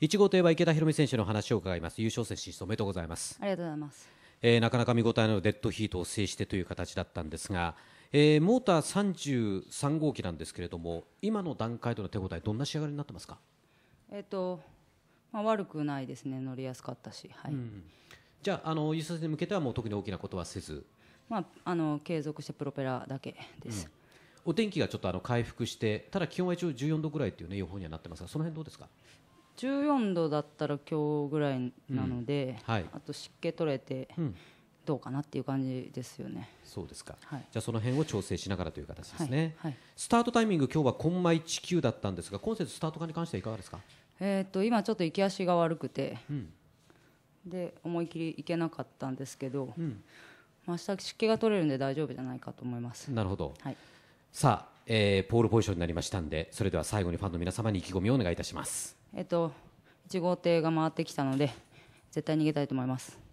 一号といえば池田博美選手の話を伺います優勝戦進出おめでとうございますありがとうございます、えー、なかなか見応えのデッドヒートを制してという形だったんですが、えー、モーター33号機なんですけれども今の段階での手応えどんな仕上がりになってますかえっ、と、まあ、悪くないですね乗りやすかったし、はい、うん、じゃああの優勝戦に向けてはもう特に大きなことはせずまあ、あの継続してプロペラだけです、うん、お天気がちょっとあの回復して、ただ気温は一応14度ぐらいという、ね、予報にはなってますが、その辺どうですか14度だったら今日ぐらいなので、うんはい、あと湿気取れて、どうかなっていう感じですよね。そうですか。はい、じゃあその辺を調整しながらという形ですね。はい、スタートタイミング今日はコンマ1球だったんですが、今節スタート感に関してはいかがですか。えっ、ー、と今ちょっと行き足が悪くて、うん、で思い切り行けなかったんですけど、うん、まあ明日湿気が取れるんで大丈夫じゃないかと思います。なるほど。はい、さあ、えー、ポールポジションになりましたんで、それでは最後にファンの皆様に意気込みをお願いいたします。1号艇が回ってきたので絶対逃げたいと思います。